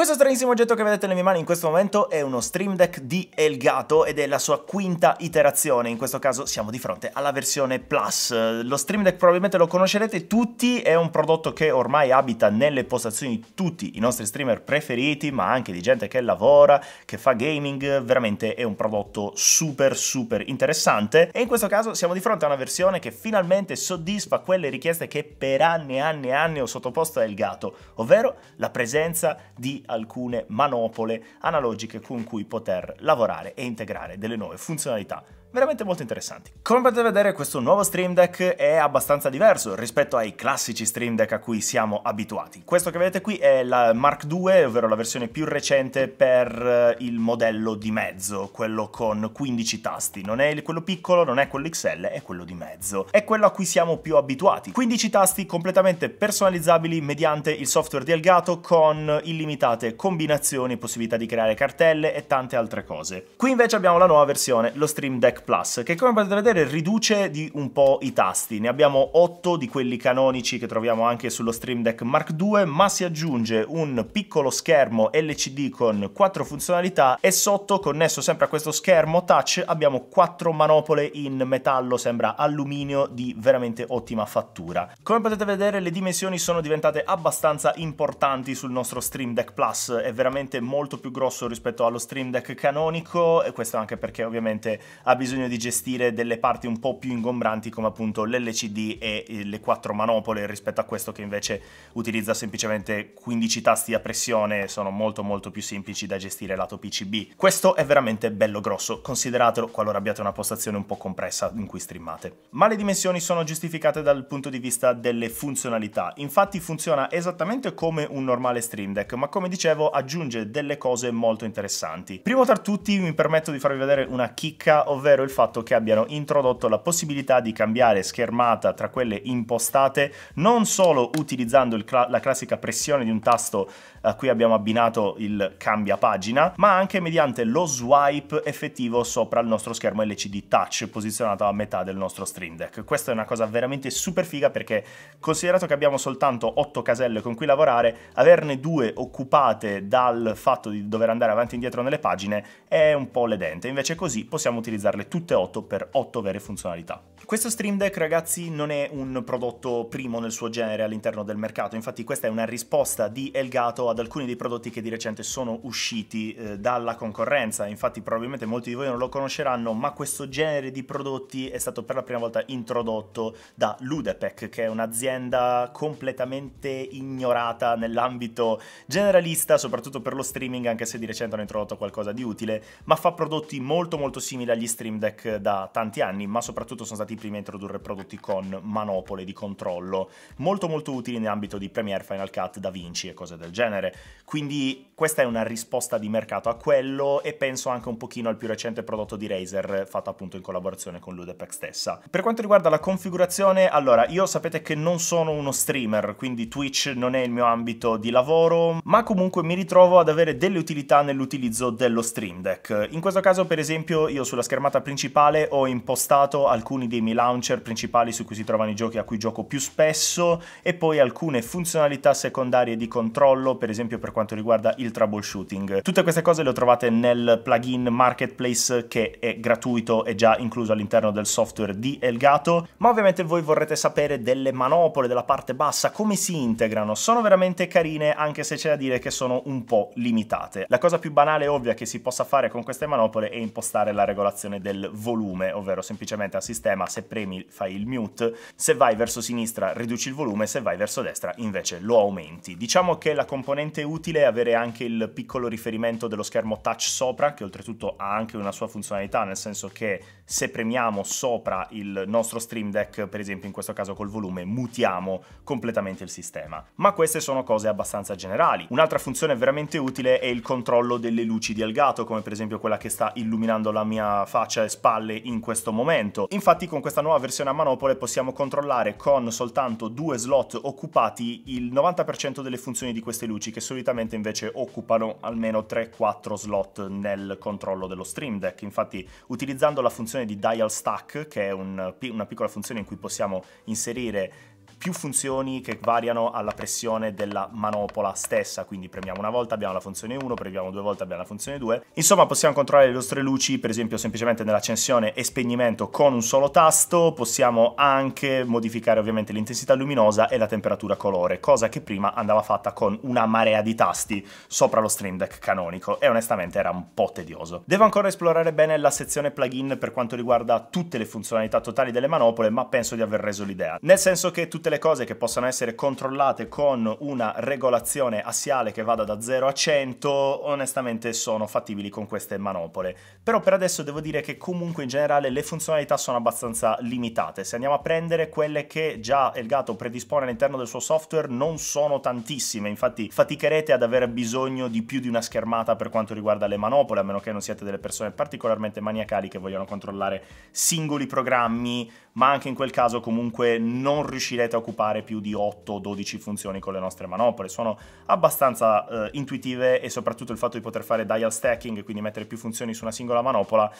Questo stranissimo oggetto che vedete nelle mie mani in questo momento è uno Stream Deck di Elgato ed è la sua quinta iterazione, in questo caso siamo di fronte alla versione Plus. Lo Stream Deck probabilmente lo conoscerete tutti, è un prodotto che ormai abita nelle postazioni di tutti i nostri streamer preferiti, ma anche di gente che lavora, che fa gaming, veramente è un prodotto super super interessante e in questo caso siamo di fronte a una versione che finalmente soddisfa quelle richieste che per anni e anni e anni ho sottoposto a Elgato, ovvero la presenza di alcune manopole analogiche con cui poter lavorare e integrare delle nuove funzionalità veramente molto interessanti. Come potete vedere questo nuovo Stream Deck è abbastanza diverso rispetto ai classici Stream Deck a cui siamo abituati. Questo che vedete qui è la Mark II, ovvero la versione più recente per eh, il modello di mezzo, quello con 15 tasti. Non è quello piccolo, non è quello XL, è quello di mezzo. È quello a cui siamo più abituati. 15 tasti completamente personalizzabili mediante il software di Elgato con illimitate combinazioni, possibilità di creare cartelle e tante altre cose. Qui invece abbiamo la nuova versione, lo Stream Deck Plus, che come potete vedere riduce di un po' i tasti. Ne abbiamo 8 di quelli canonici che troviamo anche sullo Stream Deck Mark II, ma si aggiunge un piccolo schermo LCD con 4 funzionalità e sotto, connesso sempre a questo schermo touch, abbiamo 4 manopole in metallo, sembra alluminio, di veramente ottima fattura. Come potete vedere le dimensioni sono diventate abbastanza importanti sul nostro Stream Deck Plus, è veramente molto più grosso rispetto allo Stream Deck canonico e questo anche perché ovviamente ha bisogno bisogno di gestire delle parti un po' più ingombranti come appunto l'LCD e le quattro manopole rispetto a questo che invece utilizza semplicemente 15 tasti a pressione, sono molto molto più semplici da gestire lato PCB. Questo è veramente bello grosso, consideratelo qualora abbiate una postazione un po' compressa in cui streamate. Ma le dimensioni sono giustificate dal punto di vista delle funzionalità, infatti funziona esattamente come un normale Stream Deck, ma come dicevo aggiunge delle cose molto interessanti. Primo tra tutti mi permetto di farvi vedere una chicca, ovvero ovvero il fatto che abbiano introdotto la possibilità di cambiare schermata tra quelle impostate non solo utilizzando cl la classica pressione di un tasto a cui abbiamo abbinato il cambia pagina, ma anche mediante lo swipe effettivo sopra il nostro schermo LCD touch posizionato a metà del nostro Stream Deck. Questa è una cosa veramente super figa perché considerato che abbiamo soltanto 8 caselle con cui lavorare, averne due occupate dal fatto di dover andare avanti e indietro nelle pagine è un po' ledente, invece così possiamo utilizzarle tutte 8 per 8 vere funzionalità. Questo Stream Deck ragazzi non è un prodotto primo nel suo genere all'interno del mercato, infatti questa è una risposta di Elgato ad alcuni dei prodotti che di recente sono usciti eh, dalla concorrenza, infatti probabilmente molti di voi non lo conosceranno, ma questo genere di prodotti è stato per la prima volta introdotto da Ludepec, che è un'azienda completamente ignorata nell'ambito generalista, soprattutto per lo streaming, anche se di recente hanno introdotto qualcosa di utile, ma fa prodotti molto molto simili agli Stream Deck da tanti anni, ma soprattutto sono stati i primi a introdurre prodotti con manopole di controllo, molto molto utili in ambito di Premiere, Final Cut, Da Vinci e cose del genere. Quindi questa è una risposta di mercato a quello e penso anche un pochino al più recente prodotto di Razer fatto appunto in collaborazione con Ludepack stessa. Per quanto riguarda la configurazione, allora io sapete che non sono uno streamer, quindi Twitch non è il mio ambito di lavoro, ma comunque mi ritrovo ad avere delle utilità nell'utilizzo dello Stream Deck. In questo caso per esempio io sulla schermata principale principale ho impostato alcuni dei miei launcher principali su cui si trovano i giochi a cui gioco più spesso e poi alcune funzionalità secondarie di controllo, per esempio per quanto riguarda il troubleshooting. Tutte queste cose le trovate nel plugin Marketplace che è gratuito e già incluso all'interno del software di Elgato, ma ovviamente voi vorrete sapere delle manopole della parte bassa, come si integrano. Sono veramente carine anche se c'è da dire che sono un po' limitate. La cosa più banale e ovvia che si possa fare con queste manopole è impostare la regolazione del del volume, ovvero semplicemente al sistema se premi fai il mute, se vai verso sinistra riduci il volume, se vai verso destra invece lo aumenti. Diciamo che la componente utile è avere anche il piccolo riferimento dello schermo touch sopra, che oltretutto ha anche una sua funzionalità, nel senso che se premiamo sopra il nostro Stream Deck, per esempio in questo caso col volume, mutiamo completamente il sistema. Ma queste sono cose abbastanza generali. Un'altra funzione veramente utile è il controllo delle luci di Elgato, come per esempio quella che sta illuminando la mia faccia alle cioè, spalle in questo momento. Infatti con questa nuova versione a manopole possiamo controllare con soltanto due slot occupati il 90% delle funzioni di queste luci che solitamente invece occupano almeno 3-4 slot nel controllo dello Stream Deck. Infatti utilizzando la funzione di dial stack che è un, una piccola funzione in cui possiamo inserire più funzioni che variano alla pressione della manopola stessa, quindi premiamo una volta abbiamo la funzione 1, premiamo due volte abbiamo la funzione 2. Insomma possiamo controllare le nostre luci, per esempio semplicemente nell'accensione e spegnimento con un solo tasto, possiamo anche modificare ovviamente l'intensità luminosa e la temperatura colore, cosa che prima andava fatta con una marea di tasti sopra lo Stream Deck canonico e onestamente era un po' tedioso. Devo ancora esplorare bene la sezione plugin per quanto riguarda tutte le funzionalità totali delle manopole, ma penso di aver reso l'idea. Nel senso che tutte tutte le cose che possano essere controllate con una regolazione assiale che vada da 0 a 100 onestamente sono fattibili con queste manopole. Però per adesso devo dire che comunque in generale le funzionalità sono abbastanza limitate. Se andiamo a prendere quelle che già Elgato predispone all'interno del suo software non sono tantissime, infatti faticherete ad aver bisogno di più di una schermata per quanto riguarda le manopole, a meno che non siate delle persone particolarmente maniacali che vogliono controllare singoli programmi, ma anche in quel caso comunque non riuscirete a occupare più di 8 o 12 funzioni con le nostre manopole. Sono abbastanza eh, intuitive e soprattutto il fatto di poter fare dial stacking, quindi mettere più funzioni su una singola manopola,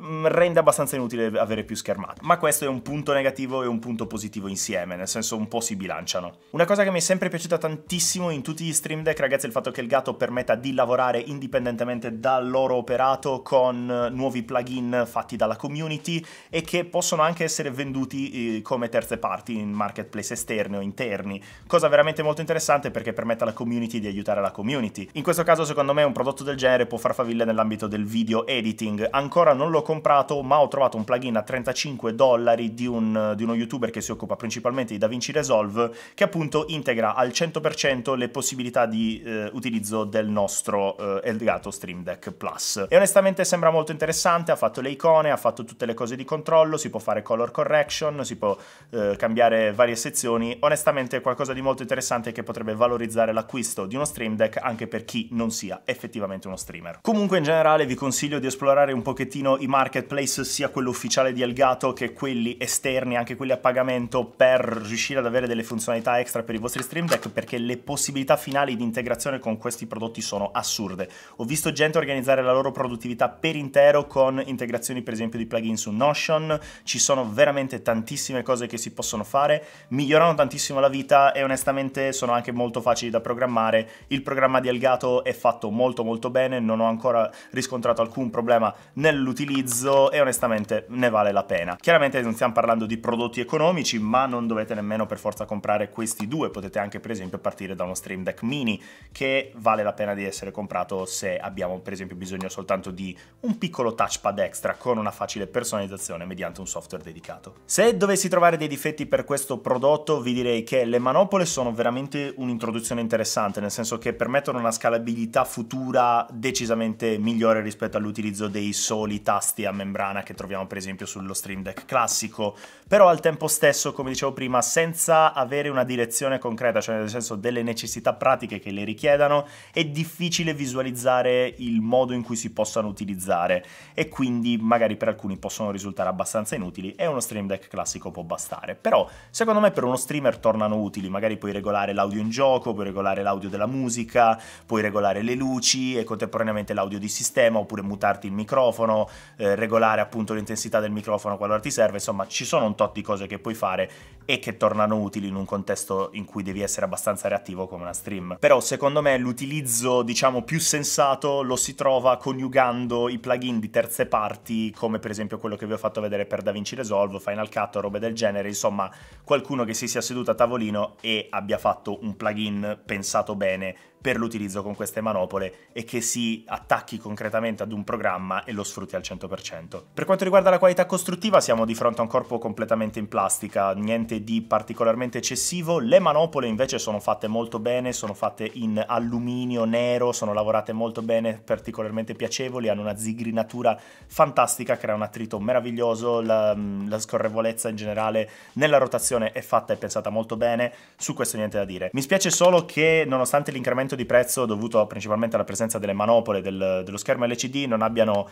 Mm, rende abbastanza inutile avere più schermate. Ma questo è un punto negativo e un punto positivo insieme, nel senso un po' si bilanciano. Una cosa che mi è sempre piaciuta tantissimo in tutti gli Stream Deck, ragazzi, è il fatto che il gatto permetta di lavorare indipendentemente dal loro operato con eh, nuovi plugin fatti dalla community e che possono anche essere venduti eh, come terze parti in marketplace esterni o interni, cosa veramente molto interessante perché permette alla community di aiutare la community. In questo caso, secondo me, un prodotto del genere può far faville nell'ambito del video editing. Ancora non lo comprato, ma ho trovato un plugin a 35 dollari di, un, di uno youtuber che si occupa principalmente di DaVinci Resolve, che appunto integra al 100% le possibilità di eh, utilizzo del nostro eh, Elgato Stream Deck Plus. E onestamente sembra molto interessante, ha fatto le icone, ha fatto tutte le cose di controllo, si può fare color correction, si può eh, cambiare varie sezioni, onestamente è qualcosa di molto interessante che potrebbe valorizzare l'acquisto di uno Stream Deck anche per chi non sia effettivamente uno streamer. Comunque in generale vi consiglio di esplorare un pochettino i marketplace sia quello ufficiale di Elgato che quelli esterni, anche quelli a pagamento per riuscire ad avere delle funzionalità extra per i vostri Stream Deck perché le possibilità finali di integrazione con questi prodotti sono assurde. Ho visto gente organizzare la loro produttività per intero con integrazioni per esempio di plugin su Notion, ci sono veramente tantissime cose che si possono fare, migliorano tantissimo la vita e onestamente sono anche molto facili da programmare. Il programma di Elgato è fatto molto molto bene, non ho ancora riscontrato alcun problema nell'utilizzo utilizzo e onestamente ne vale la pena. Chiaramente non stiamo parlando di prodotti economici, ma non dovete nemmeno per forza comprare questi due, potete anche per esempio partire da uno Stream Deck Mini che vale la pena di essere comprato se abbiamo per esempio bisogno soltanto di un piccolo touchpad extra con una facile personalizzazione mediante un software dedicato. Se dovessi trovare dei difetti per questo prodotto vi direi che le manopole sono veramente un'introduzione interessante, nel senso che permettono una scalabilità futura decisamente migliore rispetto all'utilizzo dei soli tasti tasti a membrana che troviamo per esempio sullo Stream Deck classico, però al tempo stesso, come dicevo prima, senza avere una direzione concreta, cioè nel senso delle necessità pratiche che le richiedano, è difficile visualizzare il modo in cui si possano utilizzare e quindi magari per alcuni possono risultare abbastanza inutili e uno Stream Deck classico può bastare. Però secondo me per uno streamer tornano utili, magari puoi regolare l'audio in gioco, puoi regolare l'audio della musica, puoi regolare le luci e contemporaneamente l'audio di sistema oppure mutarti il microfono, eh, regolare appunto l'intensità del microfono qualora ti serve, insomma ci sono un tot di cose che puoi fare e che tornano utili in un contesto in cui devi essere abbastanza reattivo come una stream. Però secondo me l'utilizzo diciamo più sensato lo si trova coniugando i plugin di terze parti come per esempio quello che vi ho fatto vedere per DaVinci Resolve, Final Cut, o robe del genere, insomma qualcuno che si sia seduto a tavolino e abbia fatto un plugin pensato bene per l'utilizzo con queste manopole e che si attacchi concretamente ad un programma e lo sfrutti al 100%. Per quanto riguarda la qualità costruttiva siamo di fronte a un corpo completamente in plastica, niente niente di particolarmente eccessivo, le manopole invece sono fatte molto bene, sono fatte in alluminio nero, sono lavorate molto bene, particolarmente piacevoli, hanno una zigrinatura fantastica, crea un attrito meraviglioso, la, mm, la scorrevolezza in generale nella rotazione è fatta e pensata molto bene, su questo niente da dire. Mi spiace solo che nonostante l'incremento di prezzo dovuto principalmente alla presenza delle manopole del, dello schermo LCD non abbiano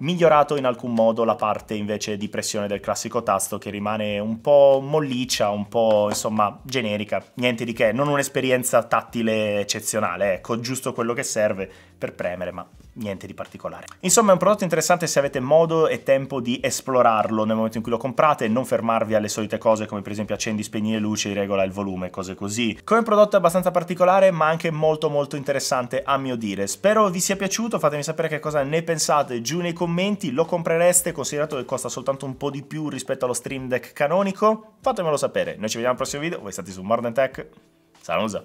migliorato in alcun modo la parte invece di pressione del classico tasto che rimane un po' molliccia, un po' insomma generica, niente di che, non un'esperienza tattile eccezionale, ecco, giusto quello che serve per premere, ma niente di particolare. Insomma è un prodotto interessante se avete modo e tempo di esplorarlo nel momento in cui lo comprate e non fermarvi alle solite cose come per esempio accendi, spegni le luci, regola il volume, cose così. Come prodotto è abbastanza particolare ma anche molto molto interessante a mio dire. Spero vi sia piaciuto, fatemi sapere che cosa ne pensate giù nei commenti, lo comprereste considerato che costa soltanto un po' di più rispetto allo Stream Deck canonico? Fatemelo sapere, noi ci vediamo al prossimo video, voi state su Modern Tech, salusa!